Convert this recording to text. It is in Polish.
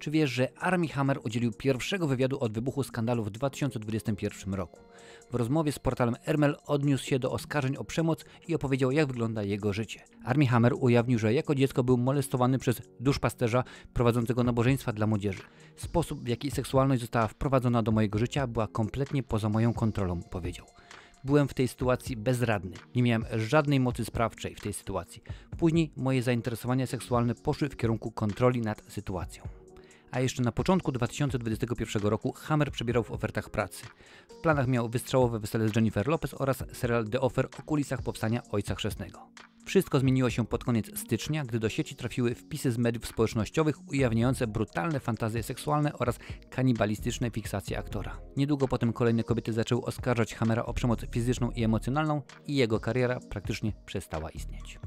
Czy wiesz, że Army Hammer udzielił pierwszego wywiadu od wybuchu skandalu w 2021 roku? W rozmowie z portalem Ermel odniósł się do oskarżeń o przemoc i opowiedział, jak wygląda jego życie. Army Hammer ujawnił, że jako dziecko był molestowany przez duszpasterza prowadzącego nabożeństwa dla młodzieży. Sposób, w jaki seksualność została wprowadzona do mojego życia, była kompletnie poza moją kontrolą, powiedział. Byłem w tej sytuacji bezradny. Nie miałem żadnej mocy sprawczej w tej sytuacji. Później moje zainteresowania seksualne poszły w kierunku kontroli nad sytuacją a jeszcze na początku 2021 roku Hammer przebierał w ofertach pracy. W planach miał wystrzałowe wesele z Jennifer Lopez oraz serial The Offer o kulisach powstania Ojca Chrzestnego. Wszystko zmieniło się pod koniec stycznia, gdy do sieci trafiły wpisy z mediów społecznościowych ujawniające brutalne fantazje seksualne oraz kanibalistyczne fiksacje aktora. Niedługo potem kolejne kobiety zaczęły oskarżać Hammera o przemoc fizyczną i emocjonalną i jego kariera praktycznie przestała istnieć.